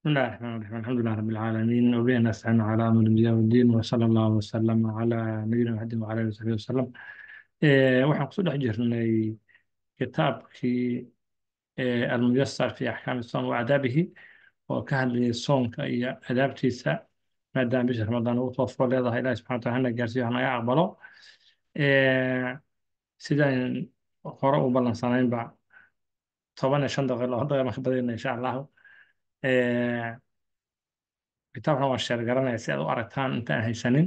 بسم الله الرحمن الرحيم الحمد لله رب العالمين وبه نستعين على امر الانبياء والدين وصلى الله وسلم على نبينا محمد وعلى اله وصحبه وسلم waxaan kusoo dhex jirnay kitaabkii almuyasar fi axkaami soom wa cadaabihi oo ka hadlayay soonka iyo adaabtiisa maadaama bisha ramadaan ugu toofo leedahay ilahi subxana taala hana gaarsiyo hanaga aqbalo sidaan hore u ballansanaynba toban iyo shan daqiiqo laba daqiiqo ka badanayna kitaabkan waa sheer garanaya si aad u aragtaan intaan haysanin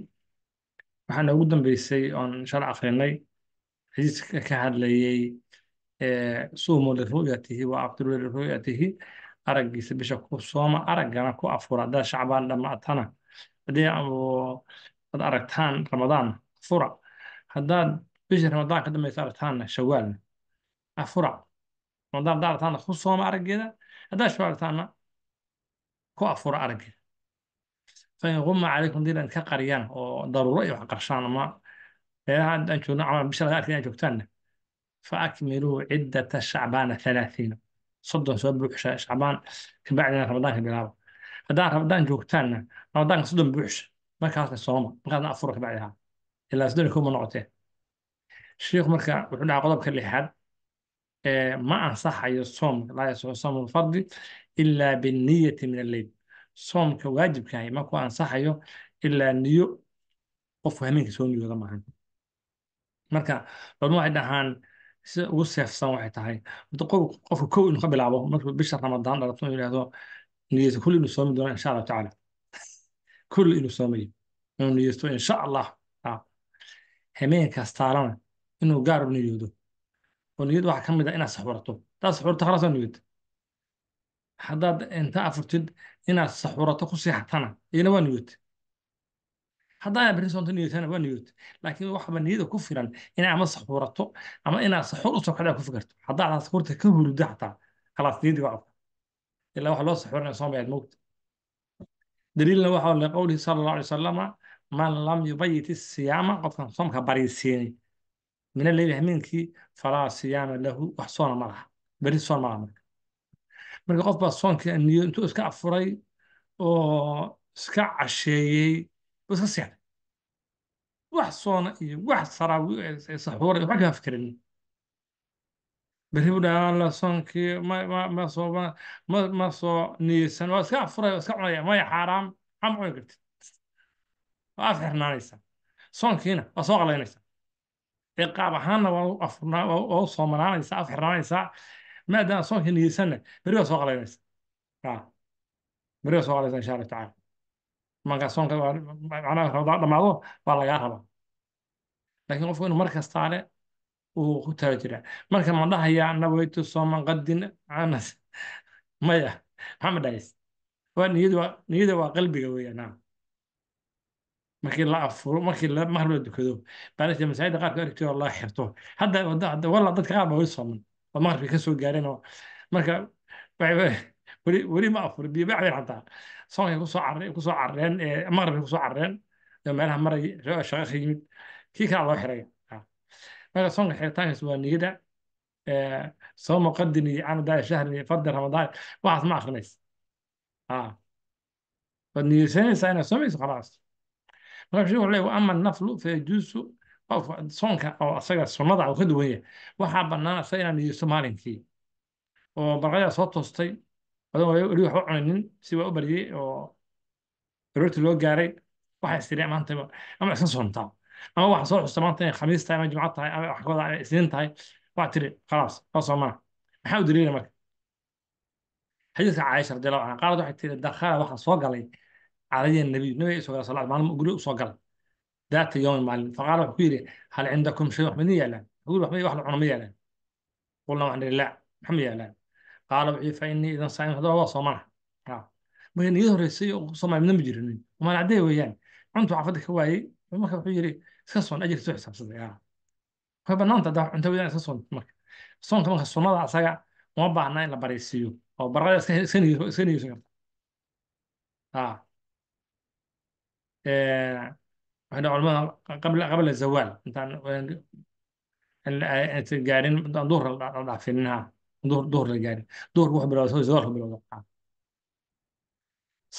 waxaana ugu dambeysay oon shal akrinay xadiiska ka hadlayey suumu liru'yatihi wa abtilu liru'yatihi araggiisa bisha ku sooma araggana ku afura haddaad shacbaan dhammaatana haddii aad aragtaan ramadaan afura haddaad bisha ramadaan ka dambaysa aragtaanna shawaalna afura ramadaan haddaa aragtaanna ku sooma araggeeda haddaad shawaal aragtaanna ku afuura aragga fainquma calaykum diin aad ka qariyaan oo daruuro iyo wax qarshaan ama meelaha joogno ama bisha laga arkay inaan joogtaanne fa akmiluu ciddata shacbaana halaathiina soddon soo buuxsha shacbaan kabacdina ramadaanka bilaabo haddaan ramadaan joogtaanna ramadaanka soddon buuxsha markaasna sooma markaasna afura kabacdihaa ilaa soddon kuma noqotee shiikhu marka wuxuu dhahaa qodobka lixaad ma ansaxayo soomka laa yasixu soomu lfardi ilaa binniyati min alleyl soomka waajibkahay markuu ansaxayo ilaa niyo qofku hameenka soo niyooda maahan marka badma waxay dhahaan sida ugu seefsan waxay tahay qofka kow inuu ka bilaabo markuu bisha ramadaan dhalabto inuu yidhaahdo niyeysa kulli inuu soomi doona insha allahu tacaala kulli inuu soomayo inuu niyeysto insha allah hameenkaas taalana inuu gaar niyoodo oo niyad waxaa ka mid ah inaad saxurato taad saxurto khalas niyooda haddaad inta afurtid inaad saxuurato ku seexatana iyana waa niyood haddaad berisonto niyotana waa niyood laakiin waxba niyada ku filan in ama saxurato ama inaad saxuur u socdaa ku fikirto haddaad saxuurta ka huruddo xataa khalaas niyadii waa cadda ilaa loo saxuurinaya soomayaad moogta daliilna waxa wale qowlihi sala allahu alay wasalama man lam yubayit isiyaama qofkan soomka bariisiinin min alleyli hameenkii falaa siyaama lahu wax soona ma laha beri soon ma laha marka marka qof baa soonka niyo intuu iska afuray oo iska casheeyey u iska seexday wax soona iyo wax saxuura waxba kama fikrin berri buu dhahaa la soonkii ma soo ma soo niyeysan waa iska afuray oo iska cunaya maya xaaraam xaam cuni kartid waa af xirnaanaysaa soonkiina waa soo qalaynaysaa ciqaab ahaanna waa u afurnaa waa u soomanaanaysaa af xirnaanaysaa maadaama soonka niyeysanna beri waa soo qalanaysa beri waa soo qalanaysa insha allah tacaala markaa soonka macnaha rabdaa dhamaado waa lagaa rabaa laakiin qofku inuu mar kasta ale uu ku taalo jiraa marka ma dhahayaa nawaytu sooman qadin anas maya maxaa ma dhahaysa waa niyadu waa niyada waa qalbiga weeyaan markii la afuro markii la maghrib la dukado baa masaajida qaarka aragtay oo laa xirto hadda walla dadka qaar baa weli sooman oo maqribka ka soo gaareen oo marka weli ma afurin biyo bacbay xataa soonka kusoo carreen maqribka kusoo carreen meelaha maray shaqa ka yimid kii kala loo xiray ah. marka soonka xiritaankaas waa niyada sooma qadim iyo cana daari iyo fardi ramadaan waxaas ma akrinaysa waad ah. niyeysanaysaa inaad soomayso khalaas marka shekhu le waama naflu fayajuusu Oh, soonka oo oh, asaga sunnada u ka duwan yahay waxaa bannaanaysa inaan nidiisto maalinkii oo barqayaa soo toostay adoon weli waxba cunanin si waa u baryey oo aroorti loo gaaray waxaa istiri maanta ama iska soontaa ama waxaa soo xusta maanta inay khamiis tahay ama jimco tahay ama wax kooda isniin tahay waxaa tiri khalaas taasoo maa maxaa u daliila marka xadiidka caaisha radiallahu canha qaalad waxay tiri dakhala waxaa soo galay calaya nabiy nabiga soo galay salaad maalin guri u galay daata yowmi maalin faqaala wuxuu yidhi hal cindakum shay wax midin yaalaan wuxuu yidhi wax la cuno ma yaalaan qulna waxaan idhi laa wax ma yaalaan qaala wuxuu yidhi fa innii idan saa'im haddaba waa soomana marka niyad horreysay oo soomaali midna ma jirin maal caddee weeyaan cuntu xaafadda ka waayey marka wuxuu yidhi iska soon ajir soo xisaabsaday way bannaanta haddaa cunto weeyaan iska soon marka soonka marka sunnada asaga uma baahna in la baraysiiyo oo waxayna culamada qabla zawaal intaan gaarin intaan duhur la dhaafinaha duhur duhur la gaarin duhurka wuxuu bilowda soo zawaalku bilowda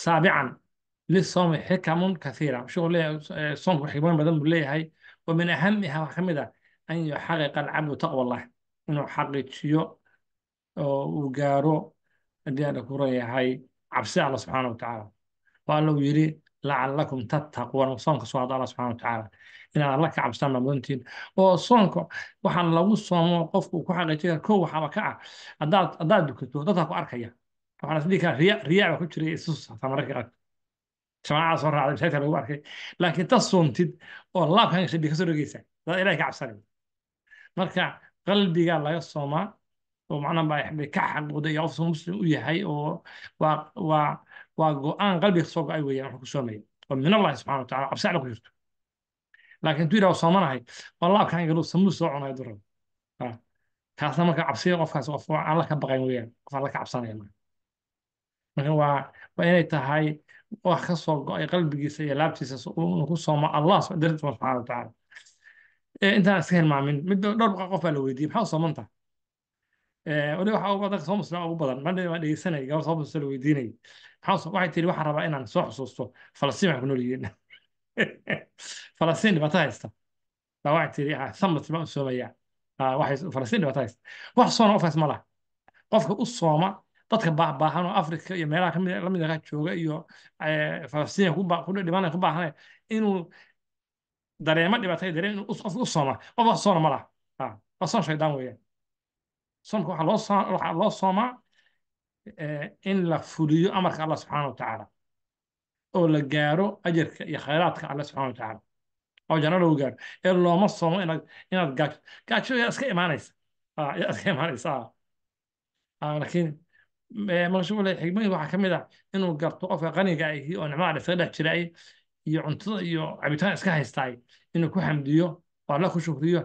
saabican lisoomi xikamun kathiira shuu leeyahay soomku xikmooyin badan buu leeyahay wa min ahamiha waxaa ka mid an yuxaqiqa alcabdu taqwa allah inuu xaqiijiyo oo uu gaaro haddii aana ku cabsi allah subxaana wa waa alla yidhi lacalakum tattaquun soonka soo hadda alla subxana watacaala inaad alla ka cabsana runtiin oo soonka waxaan lagu soomo qofku ku xaqiijinaya kow waxaaba ka ah haddaad haddaad dukato dadka ku arkaya waxaan isdhihi karaa riya riyaa baa ku jiray isus hataa mararka arka jamaacada soo raacday masaajidka lagu arkay laakiin tad soomtid oo laabkan gashay kasoo ka soo dhogeysaa ilahay ka cabsanaya marka qalbigaa laga soomaa oo macnaha ka xaquuday oo muslim u yahay oo waa waa go-aan qalbiga kasoo go-ay weeyaan wuxuu ku soomaya oo min allahi subxana wa tacala cabsi ku jirto laakiin tu yidhaha soomanahay wallaabkan igalu soo cunay duran taasna marka cabsiga qofkaas qof aan la ka baqayn weeyaan qof aan la ka cabsanaya marka waa waa inay tahay wax kasoo soo go-ay qalbigiisa iyo laabtiisa ku soomo allah dartiisa subxana wa tacala intaan iska hilmaamin mid dhowr qof baa la weydiiyey maxaa u soomantaa ol waa da soo muslim ugu badan mar dhegeysanay gabar soo muslim weydiinay waxay tiri waxaan rabaa inaan soo xusuusto falastiin waxaan ku nool yihiin falastiin dhibaato haysta waxay tiri ah, san muslim u soomaya ah, falastiin dhibaato haysta wax soona qof ma laha qofka u sooma dadka baahbaahan oo afrika iyo meelaha lamid ah jooga iyo eh, falastiin dhimanay ku baahanay inuu dareemo dhibaato dareen qofka u sooma qof soona ma laha waa ah, soon shaydaan weeyaan soonka waxaa loo soomaa eh, in la fuliyo amarka allah subxana wa tacaala oo la gaaro ajarka iyo khayraadka allah subxana wa tacaala oo janno lagu gaaro ee looma soomo inaad gaajo gaajo yaa iska imaanaysa ah, yaa iska imaanaysa ah. Ah, laakiin eh, maqashu wule xigmooyin waxaa ka mid ah inuu garto qofka qaniga ahi oo nicmada isaga dhex jiraay iyo cuntada iyo cabitaan iska haystaay inuu ku xamdiyo oo alla ku shukriyo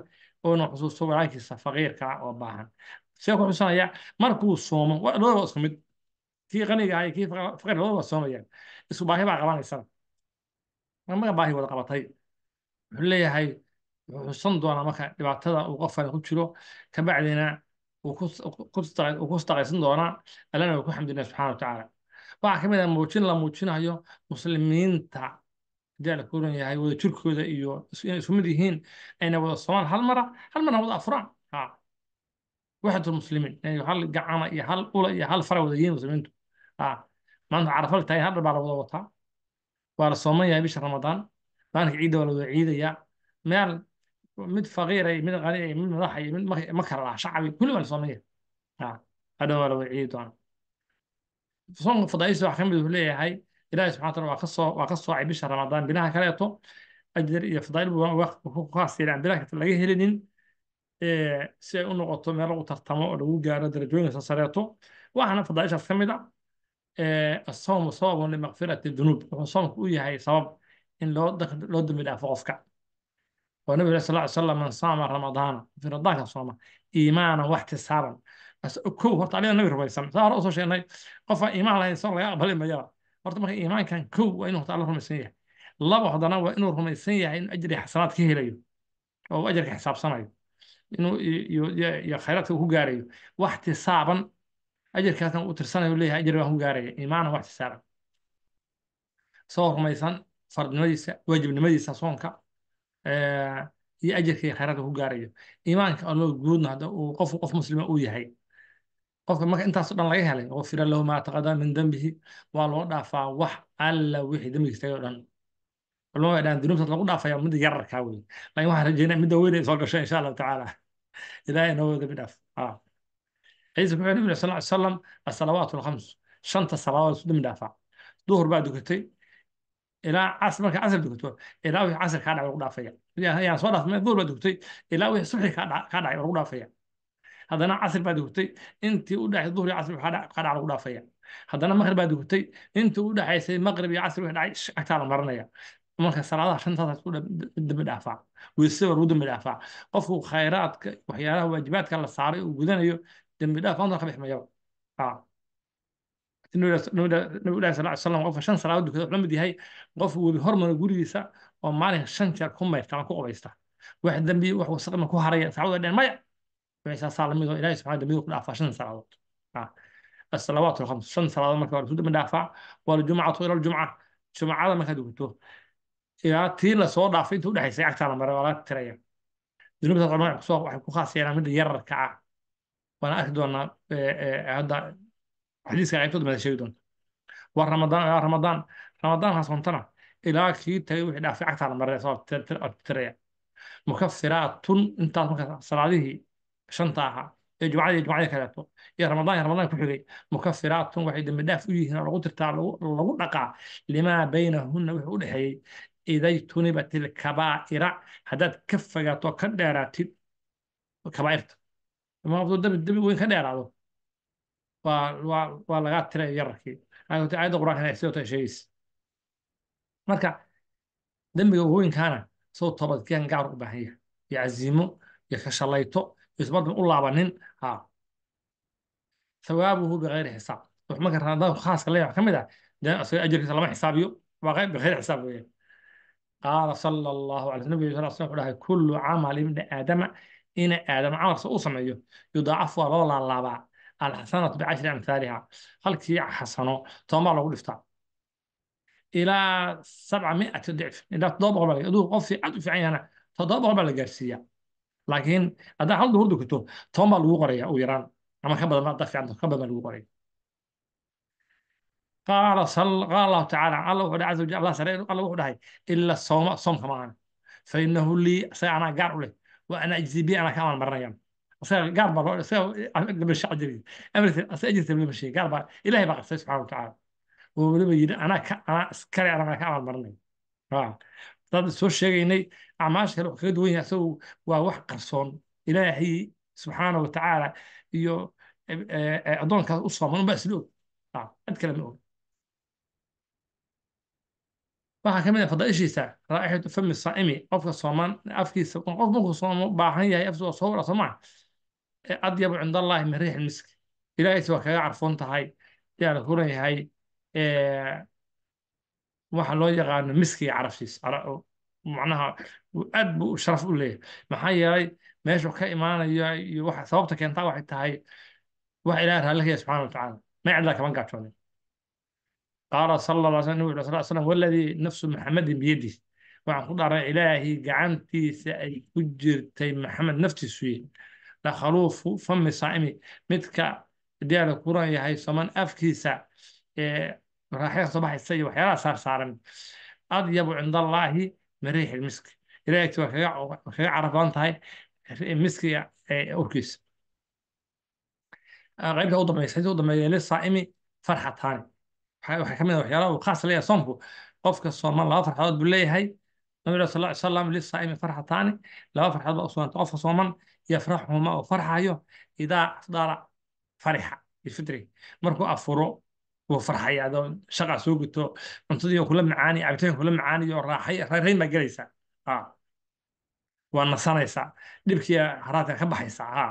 oona xusuusto walaalkiisa faqiirka oo baahan sheekhu wuxuu sanayaa markuu soomo labadaba isku kii qaniga ahay kii faqir labadaba soomayaan isku baahi baa qabanaysana marmaga baahi wada qabatay wuxuu leeyahay wuxuu xusan doonaa marka dhibaatada uu qofkani ku jiro kabacdina uu ku staqaysan doonaa allana uu ku xamdinaya subxana watacaala waxaa ka mid muujin la muujinayo muslimiinta jaal kuuran yahay wada jirkooda iyo inay isku mid yihiin ayna wada soomaan hal mara hal marna wada afuraan waxdatu muslimiin hal gacana iyo hal ula iyo hal fara wada yihiin muslimiintu maanta carafa la taagay hadhar baa la wada wataa waa la sooman yahay bisha ramadaan maalinka ciidda waa la wada ciidayaa meel mid faqiira iyo mid qani iyo mid madaxa iyo mid ma kala laha shacbi kulli waa la sooman yahay hadhow waa la wada ciidi doonaa soonka fadaa'ilsa wax ka mid wuxuu leeyahay ilaahi subxana taala waa ka soo waa ka soocay bisha ramadaan bilaha kaleeto ajir iyo fadaa'il buu si ay u noqoto meel u tartamo oo lagu gaaro darajooyinka sasareeto waxaana fadaaishaas ka mid a asawmu sababun limakfirati dunuub wuxuu soomku u yahay sabab in loo dembi dhaafo qofka oo nabiga sal ly slam man saama ramadaana qofkii sooma iimaanan waxtisaaban kow horta aniga nabi rumaysan saa hore usoo sheegnay qofaan iimaan lahayn soon laga aqbali mayaa horta marka iimaankan ko waa inuu horta alla rumaysan yahay labo haddana waa inuu rumaysan yahay inuu ajri xasanaad ka helayo oo ajirka xisaabsanayo inuu khayraadka ku gaarayo wax tisaaban ajarkaasna u tirsanayo leeyahay ajar baan ku gaaraya iimaana wax tisaaban soo rumaysan fardnimadiisa waajibnimadiisa soonka iyo ajarka khayraadka ku gaarayo imaanka alloo guudna hadda uu qofku qof muslima uu yahay qofka marka intaaso dhan laga helay gufira lahu maa taqadama min dambihi waa loo dhaafaa wax alla wixii dembigiis tagay o dhan dunuubtaas lagu dhaafaya midda yararkaa wey shanta salaadood isu dami dhaafa u dhaxay duhur iyo maqrib baa dukatay intii u dhaxaysay maqrib iyo casir wixii dhacay agtaa marinaya marka salaadaha shantaadaas u dhaafaa weesada lagu dembi dhaafaa qofku khayraadka waxyaalaha waajibaadka la saaray uu gudanayo dembi dhaaf ka bix mayaba nabigahi sal slam qofka shan salaadood dukada wuxuu la yahay qofku webi hormara gurigiisa oo maalinka shan jeer ku mayrta ama ku qubaysta wax dembi wax wasaqna ku haraya saacadu dheen maya waxaysaasaa lamid ilahi subxana dembiyadu ku dhaafaa shan salaadood asalawaat alkhams shan salaadood marka waa lasu dembi dhaafaa waa ljumcatu ila ljumca jumcada markaad dukato ilaa tii lasoo dhaafay inta udhexaysay agtaa la waa laga tiraya dunuubtaas culamada kuso waxay ku khaas midda yararka ah waana arki doonaa hadda xadiiska qaybtood baad sheegi doonta waa ramadaan ilaa ah, ramadaan ramadaankaas hontana ilaa kii tagay wixii dhaafay cagtaa la maraya tiraya mukafiraatun intaas markaa salaadihii shanta ahaa ee jumcada iyo jumcada kaleeto iyo ramadaan iyo ramadaan ku xigay mukafiraatun waxay dembi u yihiin oo lagu tirtaa lagu dhaqaa limaa baynahunna wixii u dhexeeyey idaytunibat ilkabaa'ira haddaad ka fagaato oo ka dheeraatid kabaa'irta maabdo dambi dembi weyn ka dheeraado waa waa waa lagaa tiraya yararkii ayadda qur-aankana sidoo kale sheegaysa marka dembiga weynkaana soo toobadkeen gaar u baahan yahay iyo casiimo iyo ka shalayto iyo ismardan u laabanin haa hawaabuhu bikayri xisaab wax marka ramadaan khaaska leeyahay ka mid ah dee asaga ajirkiisa lama xisaabiyo waa bikayri xisaab weeyaan qaala sala allahu alay nabiga sal slam wuxuu dhahay kullu camal ibni aadama ina aadama camalka u sameeyo yudaacafu waa loo laalaabaa alxasanatu bicashri amhaaliha halkii xasano toobaa lagu dhiftaa ilaa sabca miati dicf ilaa toddoba boqol baa aduu qofkii cad u fiican yahana toddoba boqol baa la gaarsiiya laakiin haddaa hal duhur dukato toban baa lagu qoraya u yaraan ama ka badan haddaa fiican ka badan baa lagu qoraya qaala allahu tacaala alla wuxuu dhahay caza wajal allah sare alla wuxuu dhahay ila sooma soomka maahana fa inahu lii isaga anaa gaar u leh wa ana ajzi anaa ka amaan marinaya isaga gaar baa loojirtamashii gaar baa ilahay baa qabsay subxana watacaala oo weliba yidhi anaa ka anaa iskale anaa ka amaan marinaya dad soo sheegaynay acmaasha kale kaga duwan yahay isagu waa wax qarsoon ilaahay subxaana watacaala iyo addoonkaas u sooman isla og cid kale ma og waxaa ka mid a ah fadaishiisa raaixatu fami saa'imi qofka soomaan afkiisa qof markuu soomo baahan yahay afkiisa waa ah, soomaa adyabu cinda allahi min riixi miski ilaahaysi waa kaga carfoon tahay yaa la furan yahay waxa loo yaqaano miskiga caraftiis macnaha aad buu sharaf u leeyahay maxaa yeelay meeshuu ka imaanayo iyo sababta keenta waxay tahay wax ilaah raallikayaa subxana wa tacaala may cidlaa kama gaajoonin qaala sal la sl nabig sal slam waladii nafsu maxamedin biyadih waxaan ku dharay ilaahay gacantiisa ay ku jirtay maxamed naftiisuye dakhaluufu fami saa'imi midka diyaala kuran yahay soman afkiisa maraaxya soo baxaysa iyo waxyaalaha saarsaaran adyabu cind allaahi riix ilmisk ilahay agti waa kaga caraf badan tahay miskiga urkiisa qaybta u dambaysa inta u dambeeya lisaa'imi farxataani waxaa ka mid a waxyaalaha uu khaas leeyahay soonku qofka sooman laba farxadood buu leeyahay nabiga sal lla ly salam lisaaimi farxataani laba farxadood baa u sugnanta qofka sooman yafraxuhuma uu farxayo idaa afdara farixa bifitri markuu afuro wuu farxaya shaqaa soo guto cuntadii kula macaaniyo cabitaan kula macaaniyo raaxay rayn baa gelaysaa ha waa nasanaysaa dhibkii haraadka ka baxaysaa ha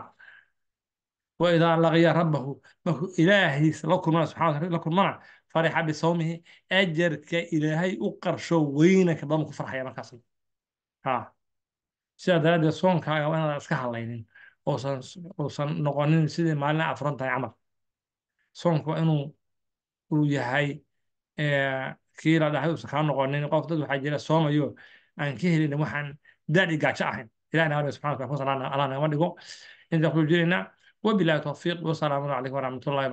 wa laqiya rabbahu markuu ilaahiisa la kulmana subxana la kulmana farixa bisawmihi ajarka ilaahay u qarsho weynanka badan ku farxaya markaas sidaa daraaddeed soonkaaga waa inaadan iska hadlaynin oosan uusan noqonin sidii maalina afran tahay camal soonka waa inuu uu yahay kii la dhahay uusan kaa noqonin qof dad waxaa jira soomayo aan ka helin waxaan daadi gaajo ahayn ilahna waa subxana wa taala allah nagama dhigo inta ku jirayna wabilahi tawfiiq wasalaamu calaykum waraxmatullahi